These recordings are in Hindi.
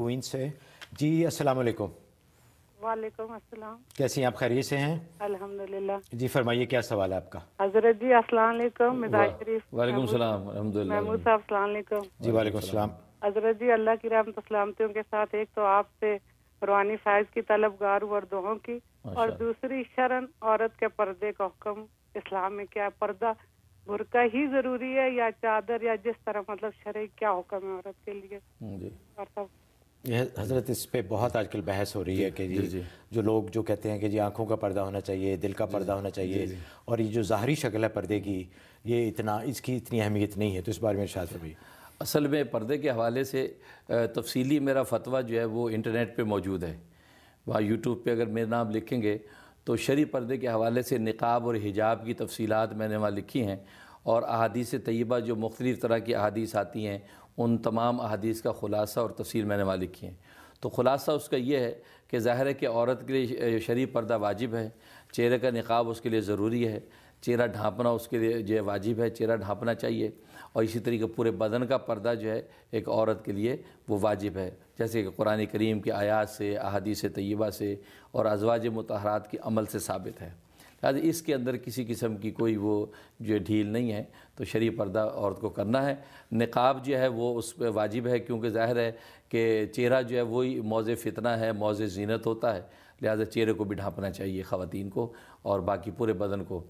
क्वीन से जी अस्सलाम वालेकुम वालेकुम अस्सलाम कैसी हैं आप खैरियत से हैं अल्हम्दुलिल्लाह जी फरमाइए क्या सवाल है आपका हजरत जी अस्सलाम वालेकुम वालेकुम सलाम अल्हम्दुलिल्लाह महमूद साहब अस्सलाम वालेकुम जी वालेकुम सलाम हजरत जी अल्लाह की रहमत सलामतियों के साथ एक तो आपसे रूहानी फायज की तलबगार दोहों की और दूसरी शरण औरत के पर्दे का हुक्म इस्लाम में क्या पर्दा बुरका ही जरूरी है या चादर या जिस तरह मतलब शरीक क्या हुक्म है औरत के लिए और सब यह हज़रत इस पर बहुत आजकल बहस हो रही है कि जी, जी जो लोग जो कहते हैं कि जी आँखों का पर्दा होना चाहिए दिल का पर्दा होना चाहिए जी, जी। और ये जो ज़ाहरी शक्ल है पर्दे की ये इतना इसकी इतनी अहमियत नहीं है तो इस बारे में शायद अभी असल में पर्दे के हवाले से तफसीली मेरा फतवा जो है वो इंटरनेट पर मौजूद है वहाँ यूट्यूब पर अगर मेरा नाम लिखेंगे तो शरी पर्दे के हवाले से निकाब और हिजाब की तफसीत मैंने वहाँ लिखी हैं और अहादीस तय्यबा जो मुख्तलिफ़ तरह की अहादीस आती हैं उन तमाम अहादीस का ख़ुलासा और तफसीर मैंने वहाँ लिखी है तो ख़ुलासा उसका यह है कि ज़ाहिर है कि औरत के लिए शरी पर्दा वाजिब है चेहरे का निकाब उसके लिए ज़रूरी है चेहरा ढाँपना उसके लिए जो वाजिब है चेहरा ढाँपना चाहिए और इसी तरीके पूरे बदन का पर्दा जो है एक औरत के लिए वो वाजिब है जैसे कि कुरान करीम की आयात से अहादीस तय्यबा से और अजवाज मतहरात के अमल से साबित है लिहाजा इसके अंदर किसी किस्म की कोई वो जो ढील नहीं है तो शरी पर्दा औरत को करना है नकाब जो है वो उस पर वाजिब है क्योंकि ज़ाहिर है कि चेहरा जो है वही मौज़ फितना है मौज़ जीनत होता है लिहाजा चेहरे को भी ढाँपना चाहिए ख़वान को और बाकी पूरे बदन को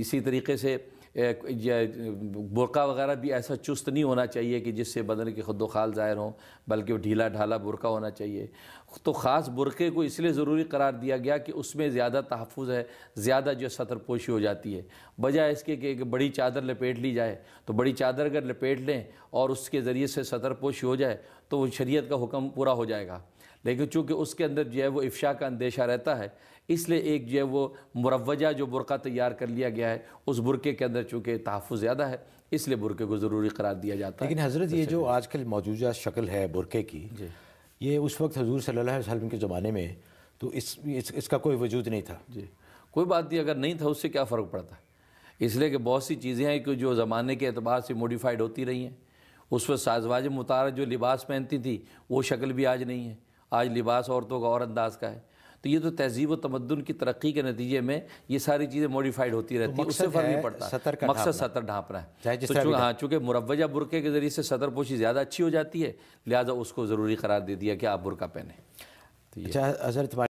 इसी तरीके से बुरका वगैरह भी ऐसा चुस्त नहीं होना चाहिए कि जिससे बदन के खुद खाल ज़ाहिर हों बल्कि वो ढीला ढाला बुरका होना चाहिए तो ख़ास बुरके को इसलिए ज़रूरी करार दिया गया कि उसमें ज़्यादा तहफ़ है ज़्यादा जो सतर पोशी हो जाती है बजाय इसके कि एक बड़ी चादर लपेट ली जाए तो बड़ी चादर अगर लपेट लें और उसके ज़रिए से सतर पोशी हो जाए तो वो शरीयत का हुक्म पूरा हो जाएगा लेकिन चूँकि उसके अंदर जो है वो इफ़ा का अंदेशा रहता है इसलिए एक जो है वो मुरवजा जो बुरका तैयार कर लिया गया है उस बुरके के अंदर अंदर चूँकि तहफ़ ज़्यादा है इसलिए बुरके को ज़रूरी करार दिया जाता लेकिन है लेकिन हज़रत ये जो आजकल मौजूदा शक्ल है बुरके की जी ये उस वक्त हजूर सल्लल्लाहु अलैहि के ज़माने में तो इस, इस इसका कोई वजूद नहीं था जी कोई बात नहीं अगर नहीं था उससे क्या फ़र्क पड़ता इसलिए कि बहुत सी चीज़ें हैं कि जो ज़माने के अतबार से मोडिफाइड होती रही हैं उस वक्त साजवाज मुतार जो लिबास पहनती थी वो शक्ल भी आज नहीं है आज लिबास औरतों का और अंदाज का है तो ये तो तहजीब व तमदन की तरक्की के नतीजे में ये सारी चीज़ें मॉडिफाइड होती तो रहती तो है उससे फर्क पड़ता सतर का मकसद सतर ढांपना है तो हाँ चूँकि मुरवजा बुरके के ज़रिए से पोशी ज़्यादा अच्छी हो जाती है लिहाजा उसको ज़रूरी करार दे दिया कि आप बुरका पहने तो अच्छा,